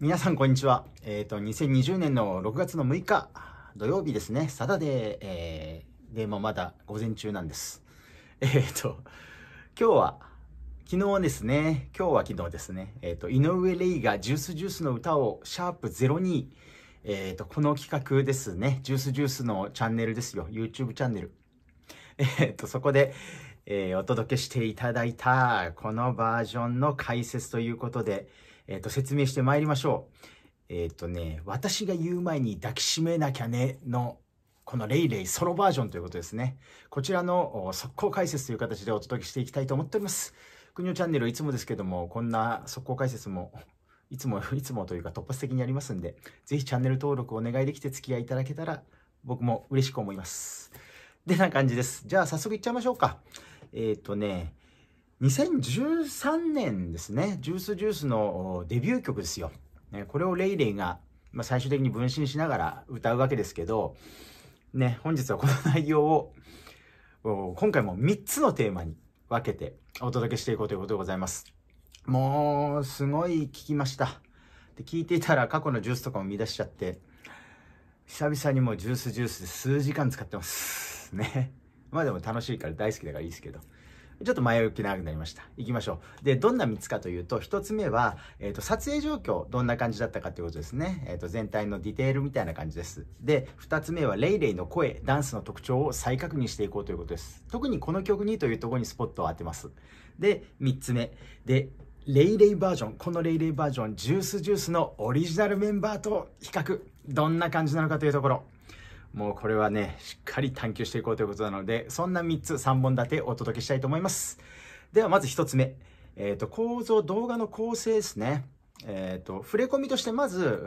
皆さんこんにちは。えっ、ー、と、2020年の6月の6日、土曜日ですね、サダデー、えー、でもまだ午前中なんです。えっ、ー、と、今日は、昨日ですね、今日は昨日ですね、えっ、ー、と、井上レイがジュースジュースの歌を、シャープ02、えっ、と、この企画ですね、ジュースジュースのチャンネルですよ、YouTube チャンネル。えっ、と、そこで、えお届けしていただいた、このバージョンの解説ということで、えっ、ー、と、説明してまいりましょう。えっ、ー、とね、私が言う前に抱きしめなきゃねの、このレイレイソロバージョンということですね。こちらの速攻解説という形でお届けしていきたいと思っております。国のチャンネルいつもですけども、こんな速攻解説もいつも、いつもというか突発的にやりますんで、ぜひチャンネル登録お願いできて付き合いいただけたら、僕も嬉しく思います。でな感じです。じゃあ早速いっちゃいましょうか。えっ、ー、とね、2013年ですね、ジュースジュースのデビュー曲ですよ。ね、これをレイレイが、まあ、最終的に分身しながら歌うわけですけど、ね、本日はこの内容を、今回も3つのテーマに分けてお届けしていこうということでございます。もう、すごい聞きました。で聞いていたら過去のジュースとかも見出しちゃって、久々にもうジュースジュースで数時間使ってます。ね。まあでも楽しいから大好きだからいいですけど。ちょっと前置き長くなりました。行きましょう。で、どんな3つかというと、1つ目は、えっ、ー、と、撮影状況、どんな感じだったかということですね。えっ、ー、と、全体のディテールみたいな感じです。で、2つ目は、レイレイの声、ダンスの特徴を再確認していこうということです。特にこの曲にというところにスポットを当てます。で、3つ目。で、レイレイバージョン、このレイレイバージョン、ジュースジュースのオリジナルメンバーと比較、どんな感じなのかというところ。もうこれはね、しっかり探求していこうということなので、そんな3つ、3本立てお届けしたいと思います。ではまず1つ目。えっ、ー、と、構造、動画の構成ですね。えっ、ー、と、触れ込みとしてまず、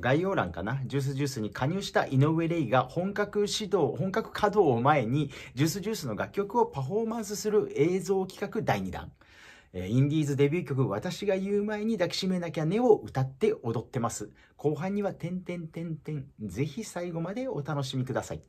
概要欄かな。ジュースジュースに加入した井上レイが本格指導、本格稼働を前に、ジュースジュースの楽曲をパフォーマンスする映像企画第2弾。えインディーズデビュー曲、私が言う前に抱きしめなきゃねを歌って踊ってます。後半には、てんてんてんてん。ぜひ最後までお楽しみください。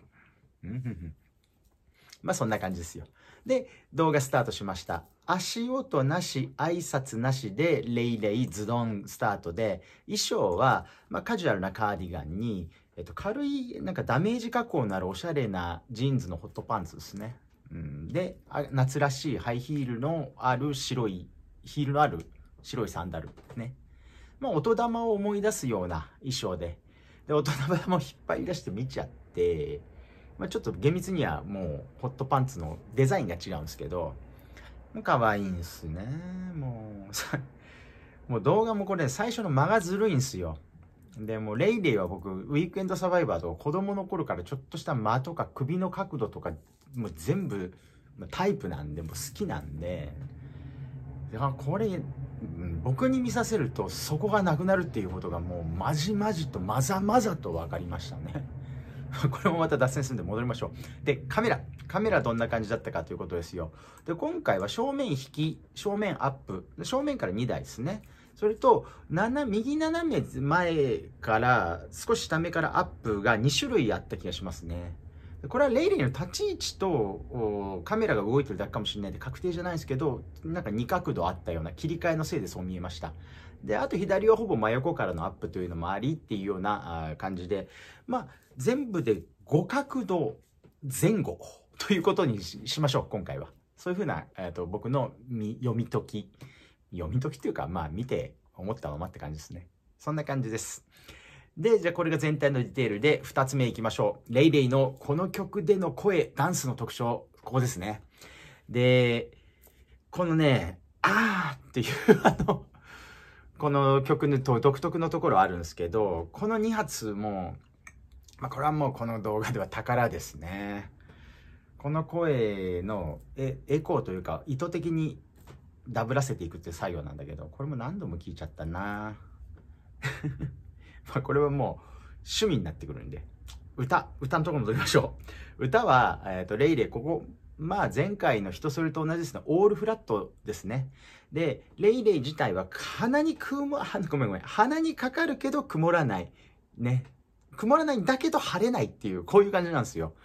まあそんな感じですよ。で、動画スタートしました。足音なし、挨拶なしで、レイレイ、ズドンスタートで、衣装は、まあ、カジュアルなカーディガンに、えっと、軽い、なんかダメージ加工のあるおしゃれなジーンズのホットパンツですね。うん、で夏らしいハイヒールのある白いヒールのある白いサンダルねまあ音玉を思い出すような衣装でで音玉も引っ張り出して見ちゃって、まあ、ちょっと厳密にはもうホットパンツのデザインが違うんですけどもう可愛いんすねもうもう動画もこれ最初の間がずるいんすよで、もうレイレイは僕、ウィークエンドサバイバーと子供の頃からちょっとした間とか首の角度とか、もう全部タイプなんで、もう好きなんで、あこれ、僕に見させるとそこがなくなるっていうことがもうまじまじとまざまざと分かりましたね。これもまた脱線するんで戻りましょう。で、カメラ。カメラどんな感じだったかということですよ。で、今回は正面引き、正面アップ、正面から2台ですね。それと、斜右斜め前から、少し下目からアップが2種類あった気がしますね。これはレイレイの立ち位置とカメラが動いてるだけかもしれないんで確定じゃないですけど、なんか2角度あったような切り替えのせいでそう見えました。で、あと左はほぼ真横からのアップというのもありっていうような感じで、まあ、全部で5角度前後ということにしましょう、今回は。そういうふうな、えーと僕の読み解き。読み解きというか、まあ見て思ったままって感じですね。そんな感じです。で、じゃあこれが全体のディテールで、2つ目いきましょう。レイレイのこの曲での声、ダンスの特徴、ここですね。で、このね、あーっていう、あの、この曲の独特のところあるんですけど、この2発も、まあ、これはもうこの動画では宝ですね。この声のエコーというか、意図的にダブらせていくっていう作業なんだけど、これも何度も聞いちゃったな まこれはもう趣味になってくるんで。歌、歌のところ戻りましょう。歌は、えっ、ー、と、レイレイ、ここ、まあ前回の人それと同じですね。オールフラットですね。で、レイレイ自体は鼻に曇、ごめんごめん。鼻にかかるけど曇らない。ね。曇らないんだけど晴れないっていう、こういう感じなんですよ。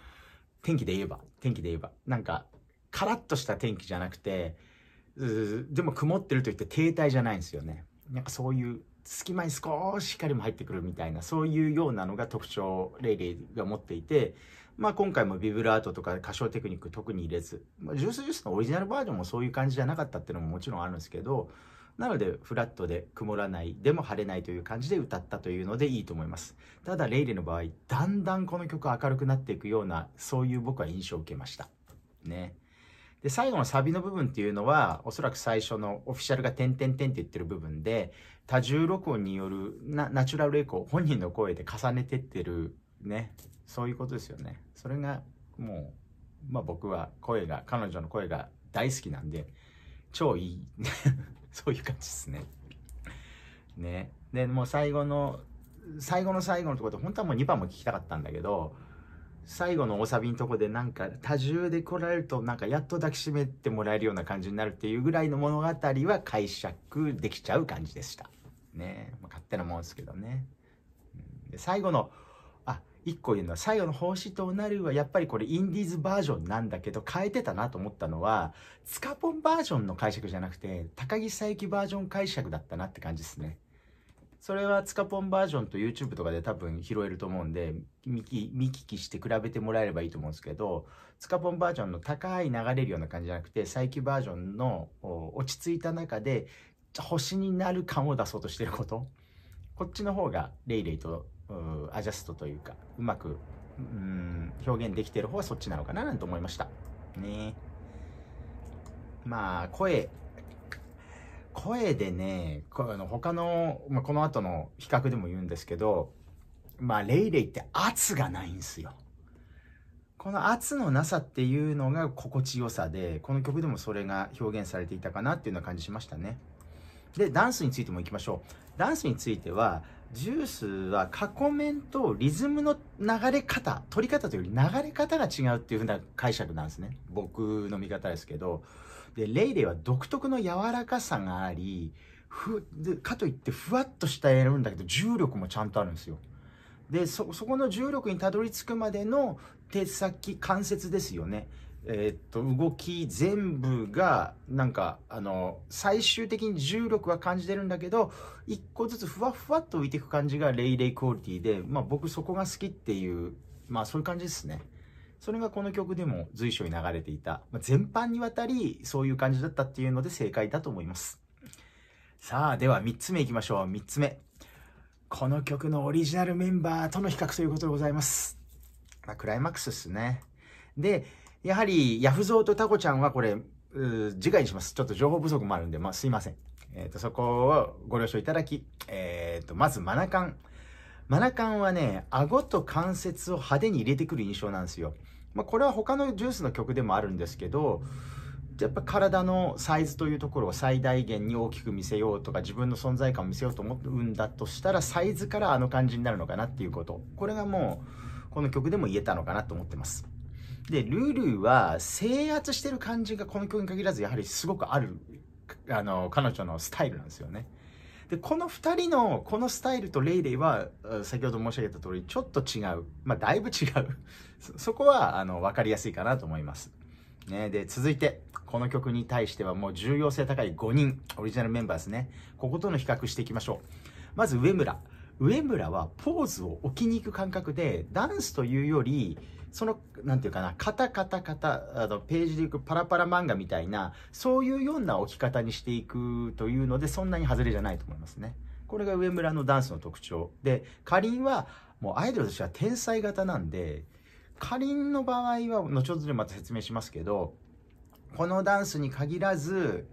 天気で言えば、天気で言えば。なんか、カラッとした天気じゃなくて、でも曇ってるといって停滞じゃないんですよねなんかそういう隙間に少し光も入ってくるみたいなそういうようなのが特徴レイレイが持っていて、まあ、今回もビブラートとか歌唱テクニック特に入れず、まあ、ジュースジュースのオリジナルバージョンもそういう感じじゃなかったっていうのももちろんあるんですけどなのでフラットで曇らないでも晴れないという感じで歌ったというのでいいと思いますただレイレイの場合だんだんこの曲明るくなっていくようなそういう僕は印象を受けましたね。で、最後のサビの部分っていうのは、おそらく最初のオフィシャルが点々点って言ってる部分で、多重録音によるナナチュラルエコー、本人の声で重ねてってる、ね、そういうことですよね。それが、もう、まあ僕は声が、彼女の声が大好きなんで、超いい。そういう感じですね。ね。で、もう最後の、最後の最後のところで、本当はもう2番も聞きたかったんだけど、最後のおさびのとこでなんか多重で来られるとなんかやっと抱きしめてもらえるような感じになるっていうぐらいの物語は解釈できちゃう感じでした。ねまあ、勝手なもんですけどね。で最後のあ一個言うのは最後の「奉仕となる」はやっぱりこれインディーズバージョンなんだけど変えてたなと思ったのはツカポンバージョンの解釈じゃなくて高木佐伯バージョン解釈だったなって感じですね。それはツカポンバージョンと YouTube とかで多分拾えると思うんで見聞きして比べてもらえればいいと思うんですけどツカポンバージョンの高い流れるような感じじゃなくて再起バージョンの落ち着いた中で星になる感を出そうとしてることこっちの方がレイレイとアジャストというかうまくうん表現できてる方はそっちなのかななんて思いましたねまあ声声でね、この他の、まあ、この後の比較でも言うんですけど、まあ、レイレイって圧がないんですよ。この圧のなさっていうのが心地よさで、この曲でもそれが表現されていたかなっていうような感じしましたね。で、ダンスについてもいきましょう。ダンスについては、ジュースは過去面とリズムの流れ方、取り方というより流れ方が違うっていうふうな解釈なんですね。僕の見方ですけど。で、レイレイは独特の柔らかさがあり、ふ、で、かといってふわっとしたやるんだけど、重力もちゃんとあるんですよ。で、そ、そこの重力にたどり着くまでの手先、関節ですよね。えー、っと、動き全部が、なんか、あの、最終的に重力は感じてるんだけど、一個ずつふわふわっと浮いていく感じがレイレイクオリティで、まあ僕そこが好きっていう、まあそういう感じですね。それがこの曲でも随所に流れていた、まあ、全般にわたりそういう感じだったっていうので正解だと思いますさあでは3つ目いきましょう3つ目この曲のオリジナルメンバーとの比較ということでございます、まあ、クライマックスですねでやはりヤフゾウとタコちゃんはこれ次回にしますちょっと情報不足もあるんで、まあ、すいません、えーと、そこをご了承いただき、えーとまずマナカンマナカンはね顎と関節を派手に入れてくる印象なんですよまあ、これは他のジュースの曲でもあるんですけどやっぱ体のサイズというところを最大限に大きく見せようとか自分の存在感を見せようと思うんだとしたらサイズからあの感じになるのかなっていうことこれがもうこの曲でも言えたのかなと思ってますでルールーは制圧してる感じがこの曲に限らずやはりすごくあるあの彼女のスタイルなんですよねでこの2人のこのスタイルとレイレイは先ほど申し上げた通りちょっと違うまあだいぶ違うそこはあの分かりやすいかなと思います、ね、で続いてこの曲に対してはもう重要性高い5人オリジナルメンバーですねこことの比較していきましょうまず上村上村はポーズを置きに行く感覚で、ダンスというより、その、なんていうかな、カタカタカタ、あの、ページでいくパラパラ漫画みたいな、そういうような置き方にしていくというので、そんなに外れじゃないと思いますね。これが上村のダンスの特徴。で、かりんは、もうアイドルとしては天才型なんで、かりんの場合は、後ほどまた説明しますけど、このダンスに限らず、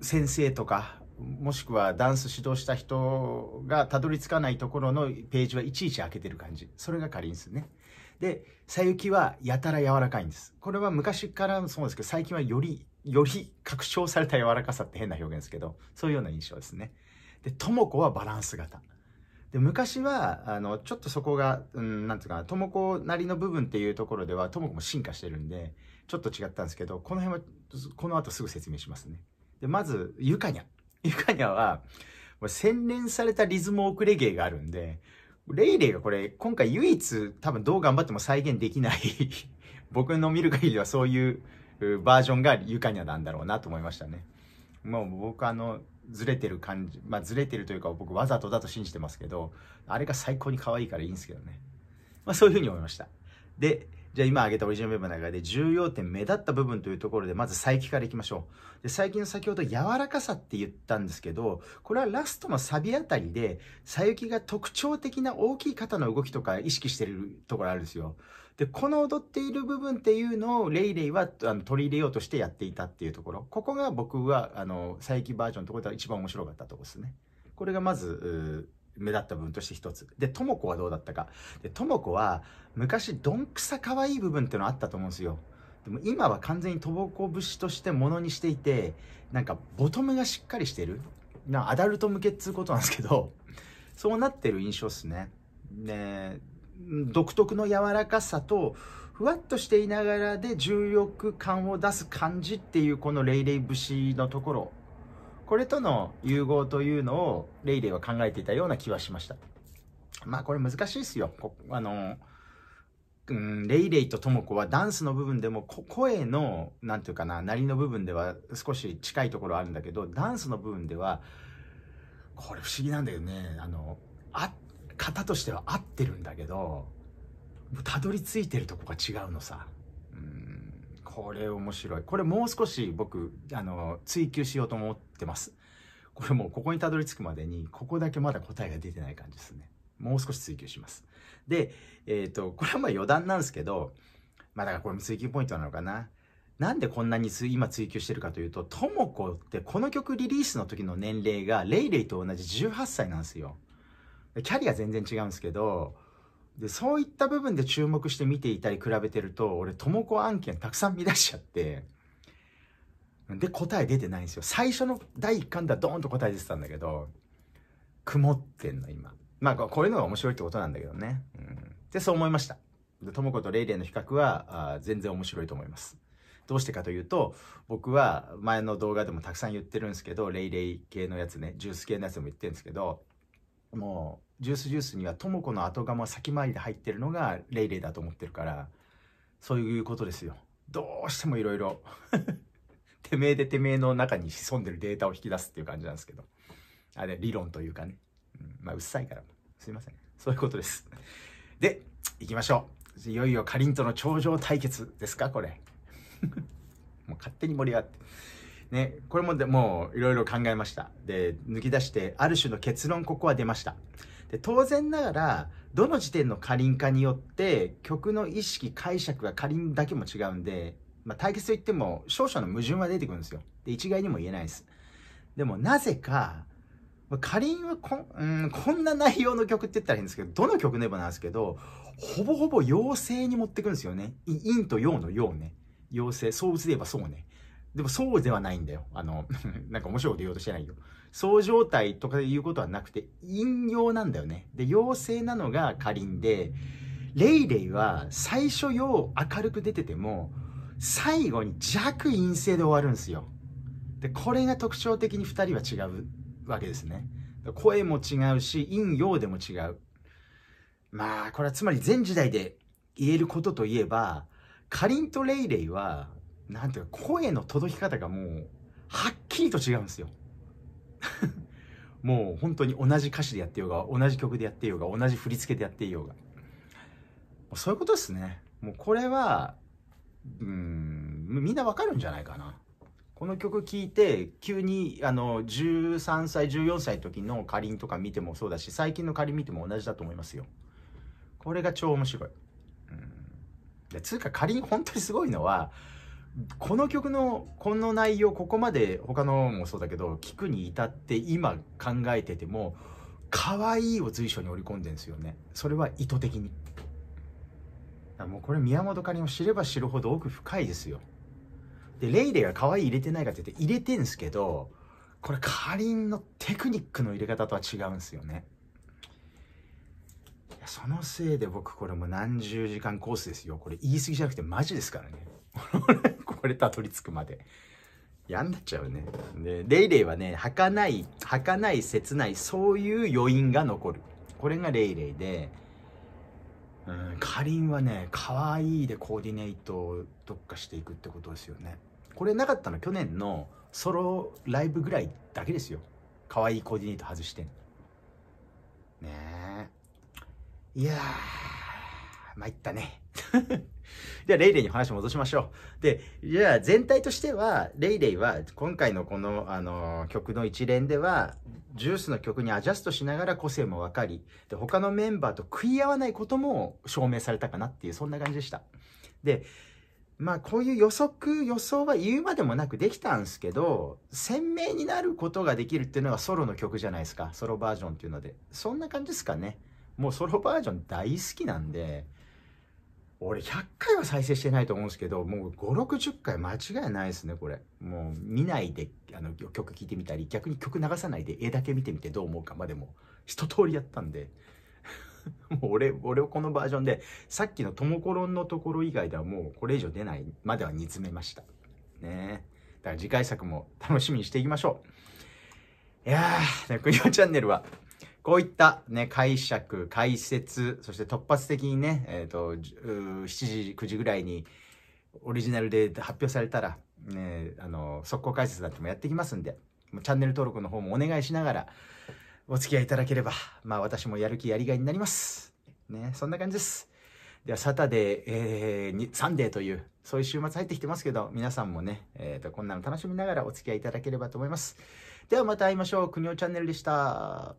先生とかもしくはダンス指導した人がたどり着かないところのページはいちいち開けてる感じ。それがカリンスね。で、さゆきはやたら柔らかいんです。これは昔からそうですけど、最近はより、より拡張された柔らかさって変な表現ですけど、そういうような印象ですね。で、とも子はバランス型。で昔はあのちょっとそこがん、うん、ていうかなとも子なりの部分っていうところではとも子も進化してるんでちょっと違ったんですけどこの辺はこの後すぐ説明しますね。でまずゆかにゃゆかにゃは、もう洗練されたリズムオクレゲがあるんで、レイレイがこれ、今回唯一多分どう頑張っても再現できない 僕の見る限りはそういうバージョンがゆかにゃなんだろうなと思いましたね。もう僕あの、ずれてる感じ、まあずれてるというか僕わざとだと信じてますけど、あれが最高に可愛いからいいんですけどね。まあそういうふうに思いました。で、じゃあ今挙げたオリジナルンバーの中で重要点、目立った部分というところで、まず再起からいきましょう。で最近先ほど柔らかさって言ったんですけど、これはラストのサビあたりで、佐伯が特徴的な大きい肩の動きとか意識してるところあるんですよ。で、この踊っている部分っていうのをレイレイはあの取り入れようとしてやっていたっていうところ。ここが僕は、あの、佐伯バージョンのところでは一番面白かったところですね。これがまず、目立った部分として一つ。で、とも子はどうだったか。で、とも子は、昔、どんくさ可愛い部分っていうのあったと思うんですよ。でも今は完全にとぼこ節としてものにしていて、なんか、ボトムがしっかりしてる。な、アダルト向けっつうことなんですけど、そうなってる印象っすね。ね独特の柔らかさと、ふわっとしていながらで重力感を出す感じっていうこのレイレイ節のところこれとの融合というのをレイレイは考えていたような気はしました。まあこれ難しいですよ。あの、うん、レイレイととも子はダンスの部分でも声の、なんていうかな、なりの部分では少し近いところあるんだけど、ダンスの部分では、これ不思議なんだよね。あの、あ、型としては合ってるんだけど、たどり着いてるとこが違うのさ。これ面白い。これもう少し僕、あの、追求しようと思ってます。これもうここにたどり着くまでに、ここだけまだ答えが出てない感じですね。もう少し追求します。で、えっ、ー、と、これはまあ余談なんですけど、まあだからこれも追求ポイントなのかな。なんでこんなに今追求してるかというと、ともこってこの曲リリースの時の年齢がレイレイと同じ18歳なんですよ。キャリア全然違うんですけど、で、そういった部分で注目して見ていたり比べてると、俺、ともこ案件たくさん見出しちゃって、で、答え出てないんですよ。最初の第1巻ではドーンと答え出てたんだけど、曇ってんの、今。まあ、こういうのが面白いってことなんだけどね。うん。で、そう思いました。とも子とレイレイの比較は、あ全然面白いと思います。どうしてかというと、僕は前の動画でもたくさん言ってるんですけど、レイレイ系のやつね、ジュース系のやつも言ってるんですけど、もうジュースジュースには智子の後釜先回りで入ってるのがレイレイだと思ってるからそういうことですよどうしてもいろいろてめえでてめえの中に潜んでるデータを引き出すっていう感じなんですけどあれ理論というかね、うん、まあうっさいからすいませんそういうことですでいきましょういよいよかりんとの頂上対決ですかこれ もう勝手に盛り上がってね、これもでもういろいろ考えました。で、抜き出してある種の結論ここは出ました。で、当然ながら、どの時点のり輪かによって曲の意識、解釈が仮輪だけも違うんで、まあ、対決といっても勝者の矛盾は出てくるんですよ。で、一概にも言えないです。でもなぜか、かりんはこ,、うん、こんな内容の曲って言ったらいいんですけど、どの曲でもなんですけど、ほぼほぼ妖精に持ってくるんですよね。陰と陽の陽ね。妖精、そう言ればそうね。でもそうではないんだよ。あの、なんか面白いこと言おうとしてないよ。そう状態とかで言うことはなくて、陰陽なんだよね。で、陽性なのがかりんで、レイレイは最初よう明るく出てても、最後に弱陰性で終わるんですよ。で、これが特徴的に2人は違うわけですね。声も違うし、陰陽でも違う。まあ、これはつまり全時代で言えることといえば、かりんとレイレイは、なんていうか、声の届き方がもう、はっきりと違うんですよ。もう本当に同じ歌詞でやってようが、同じ曲でやってようが、同じ振り付けでやってようが。そういうことですね。もうこれは、うん、みんなわかるんじゃないかな。この曲聴いて、急に、あの、13歳、14歳時のかりんとか見てもそうだし、最近のかりん見ても同じだと思いますよ。これが超面白い。うん。で、つうかかりん本当にすごいのは、この曲のこの内容ここまで他のもそうだけど聞くに至って今考えてても可愛いを随所に織り込んでんですよねそれは意図的にもうこれ宮本かりんを知れば知るほど奥深いですよでレイレイが可愛い入れてないかって言って入れてんすけどこれかりんのテクニックの入れ方とは違うんですよねそのせいで僕これもう何十時間コースですよこれ言い過ぎじゃなくてマジですからね これたどり着くまで。やんなっちゃうね。で、レイレイはね、儚い、儚い、切ない、そういう余韻が残る。これがレイレイで、うん、かりんはね、可愛いでコーディネートを特化していくってことですよね。これなかったの去年のソロライブぐらいだけですよ。可愛いいコーディネート外してねえ。いやー。参ったね。じゃあ、レイレイに話戻しましょう。で、じゃあ、全体としては、レイレイは、今回のこの、あのー、曲の一連では、ジュースの曲にアジャストしながら個性も分かり、で、他のメンバーと食い合わないことも証明されたかなっていう、そんな感じでした。で、まあ、こういう予測、予想は言うまでもなくできたんですけど、鮮明になることができるっていうのがソロの曲じゃないですか。ソロバージョンっていうので。そんな感じですかね。もうソロバージョン大好きなんで、俺100回は再生してないと思うんですけど、もう5、60回間違いないですね、これ。もう見ないで、あの、曲聴いてみたり、逆に曲流さないで絵だけ見てみてどう思うかまでも、一通りやったんで。もう俺、俺をこのバージョンで、さっきのトモコロンのところ以外ではもうこれ以上出ないまでは煮詰めました。ねだから次回作も楽しみにしていきましょう。いやー、くにおチャンネルはこういった、ね、解釈、解説、そして突発的にね、えっ、ー、と、7時、9時ぐらいにオリジナルで発表されたら、ね、あの、速攻解説なんてもやってきますんで、チャンネル登録の方もお願いしながら、お付き合いいただければ、まあ私もやる気やりがいになります。ね、そんな感じです。では、サタデー、えー、サンデーという、そういう週末入ってきてますけど、皆さんもね、えっ、ー、と、こんなの楽しみながらお付き合いいただければと思います。ではまた会いましょう。くにおチャンネルでした。